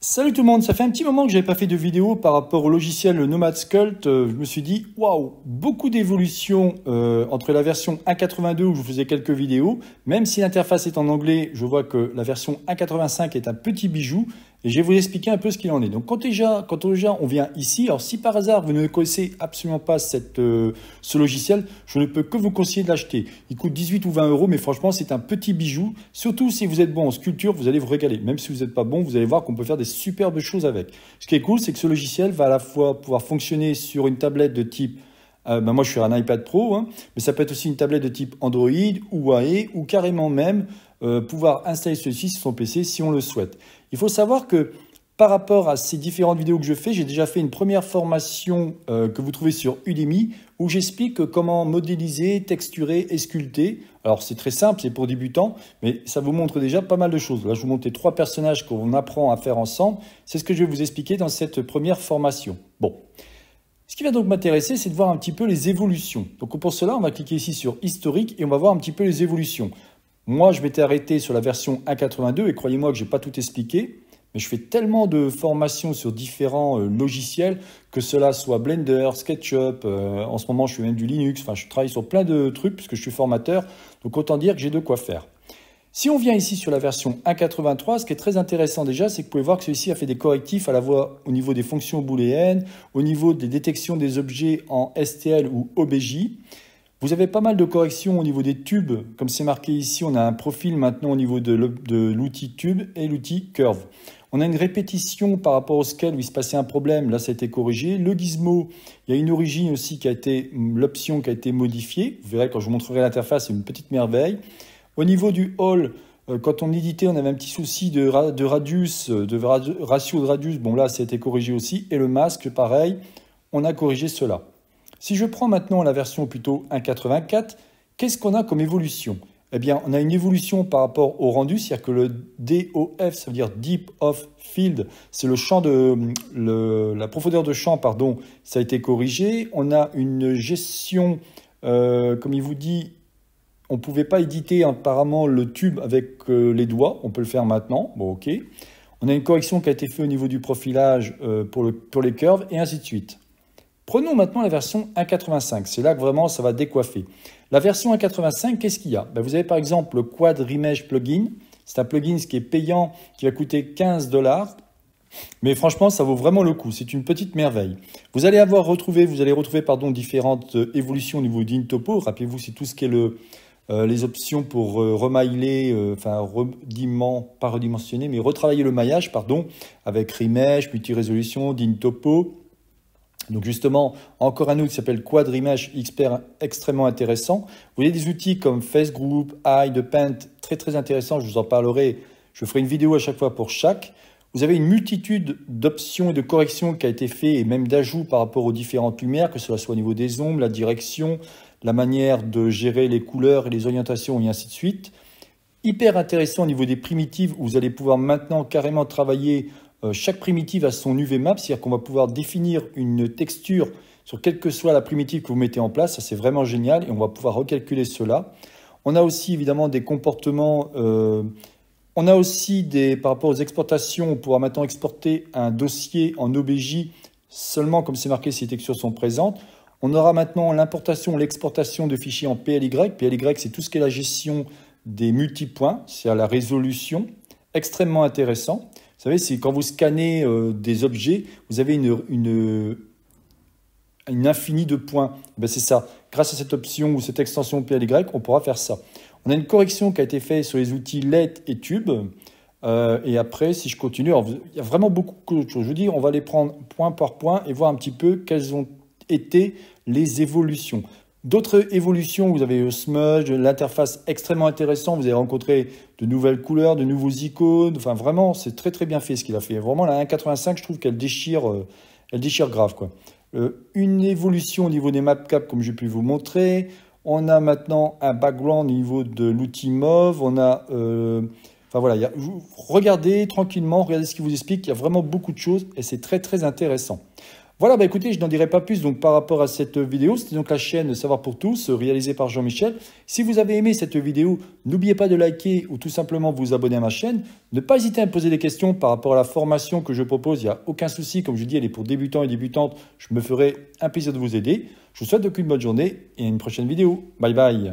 Salut tout le monde, ça fait un petit moment que j'avais pas fait de vidéo par rapport au logiciel Nomad Sculpt. Euh, je me suis dit, waouh, beaucoup d'évolutions euh, entre la version 1.82 où je faisais quelques vidéos. Même si l'interface est en anglais, je vois que la version 1.85 est un petit bijou. Et je vais vous expliquer un peu ce qu'il en est. Donc, quand déjà, quand on vient ici, alors si par hasard vous ne connaissez absolument pas euh, ce logiciel, je ne peux que vous conseiller de l'acheter. Il coûte 18 ou 20 euros, mais franchement, c'est un petit bijou. Surtout si vous êtes bon en sculpture, vous allez vous régaler. Même si vous n'êtes pas bon, vous allez voir qu'on peut faire des superbes choses avec. Ce qui est cool, c'est que ce logiciel va à la fois pouvoir fonctionner sur une tablette de type euh, ben, moi, je suis un iPad Pro, hein, mais ça peut être aussi une tablette de type Android ou AE, ou carrément même euh, pouvoir installer ceci sur son PC si on le souhaite. Il faut savoir que par rapport à ces différentes vidéos que je fais, j'ai déjà fait une première formation euh, que vous trouvez sur Udemy où j'explique comment modéliser, texturer et sculpter. Alors c'est très simple, c'est pour débutants, mais ça vous montre déjà pas mal de choses. Là, je vous montre trois personnages qu'on apprend à faire ensemble. C'est ce que je vais vous expliquer dans cette première formation. Bon. Ce qui va donc m'intéresser, c'est de voir un petit peu les évolutions. Donc pour cela, on va cliquer ici sur historique et on va voir un petit peu les évolutions. Moi, je m'étais arrêté sur la version 1.82 et croyez-moi que je n'ai pas tout expliqué. Mais je fais tellement de formations sur différents euh, logiciels, que cela soit Blender, SketchUp, euh, en ce moment je fais même du Linux, enfin je travaille sur plein de trucs puisque je suis formateur, donc autant dire que j'ai de quoi faire. Si on vient ici sur la version 1.83, ce qui est très intéressant déjà, c'est que vous pouvez voir que celui-ci a fait des correctifs à la fois au niveau des fonctions booléennes, au niveau des détections des objets en STL ou OBJ. Vous avez pas mal de corrections au niveau des tubes. Comme c'est marqué ici, on a un profil maintenant au niveau de l'outil tube et l'outil curve. On a une répétition par rapport au scale où il se passait un problème, là ça a été corrigé. Le gizmo, il y a une origine aussi qui a été l'option qui a été modifiée. Vous verrez quand je vous montrerai l'interface, c'est une petite merveille. Au niveau du hall, euh, quand on éditait, on avait un petit souci de, de radius, euh, de ratio de radius. Bon, là, ça a été corrigé aussi. Et le masque, pareil, on a corrigé cela. Si je prends maintenant la version plutôt 1.84, qu'est-ce qu'on a comme évolution Eh bien, on a une évolution par rapport au rendu, c'est-à-dire que le DOF, ça veut dire Deep of Field, c'est le champ de la profondeur de champ, pardon, ça a été corrigé. On a une gestion, euh, comme il vous dit, on ne pouvait pas éditer apparemment le tube avec euh, les doigts. On peut le faire maintenant. Bon, ok. On a une correction qui a été faite au niveau du profilage euh, pour, les curves et ainsi de suite. Prenons maintenant la version 1.85. C'est là que vraiment ça va décoiffer. La version 1.85, qu'est-ce qu'il y a ben, Vous avez par exemple le Quad Remesh plugin. C'est un plugin qui est payant, qui va coûter 15 dollars. Mais franchement, ça vaut vraiment le coup. C'est une petite merveille. Vous allez avoir retrouvé, vous allez retrouver pardon, différentes euh, évolutions au niveau d'Intopo. Rappelez-vous, c'est tout ce qui est le, euh, les options pour euh, remailler, euh, enfin pas redimensionner, mais retravailler le maillage, pardon, avec Remesh, Multi-Résolution, Dintopo. Donc justement, encore un outil qui s'appelle Quadrimage Expert extrêmement intéressant. Vous avez des outils comme Facegroup, The Paint, très très intéressant, je vous en parlerai. Je ferai une vidéo à chaque fois pour chaque. Vous avez une multitude d'options et de corrections qui a été fait et même d'ajouts par rapport aux différentes lumières, que ce soit au niveau des ombres, la direction, la manière de gérer les couleurs et les orientations et ainsi de suite. Hyper intéressant au niveau des primitives, vous allez pouvoir maintenant carrément travailler euh, chaque primitive à son UV map, c'est-à-dire qu'on va pouvoir définir une texture sur quelle que soit la primitive que vous mettez en place, ça c'est vraiment génial et on va pouvoir recalculer cela. On a aussi évidemment des comportements, euh, on a aussi des, par rapport aux exportations, on pourra maintenant exporter un dossier en OBJ seulement comme c'est marqué si les textures sont présentes. On aura maintenant l'importation l'exportation de fichiers en PLY. PLY, c'est tout ce qui est la gestion des multipoints, c'est à la résolution, extrêmement intéressant. Vous savez, c'est quand vous scannez euh, des objets, vous avez une, une, infinie de points. Eh ben, c'est ça. Grâce à cette option ou cette extension PLY, on pourra faire ça. On a une correction qui a été faite sur les outils LED et Tube. Euh, et après, si je continue, il y a vraiment beaucoup d'autres choses. Je vous dis, on va les prendre point par point et voir un petit peu quelles ont étaient les évolutions. D'autres évolutions, vous avez le smudge, l'interface extrêmement intéressante, vous avez rencontré de nouvelles couleurs, de nouveaux icônes, enfin vraiment c'est très très bien fait ce qu'il a fait. Vraiment la 1.85 je trouve qu'elle déchire, euh, elle déchire grave quoi. Euh, une évolution au niveau des Map caps, comme j'ai pu vous montrer, on a maintenant un background au niveau de l'outil Move. on a... Euh, enfin voilà, regardez tranquillement, regardez ce qui vous explique, il y a vraiment beaucoup de choses et c'est très très intéressant. Voilà, bah, écoutez, je n'en dirai pas plus donc par rapport à cette vidéo. C'était donc la chaîne Savoir pour tous, réalisée par Jean-Michel. Si vous avez aimé cette vidéo, n'oubliez pas de liker ou tout simplement vous abonner à ma chaîne. Ne pas hésiter à me poser des questions par rapport à la formation que je propose. Il n'y a aucun souci. Comme je dis, elle est pour débutants et débutantes. Je me ferai un plaisir de vous aider. Je vous souhaite donc une bonne journée et une prochaine vidéo. Bye bye.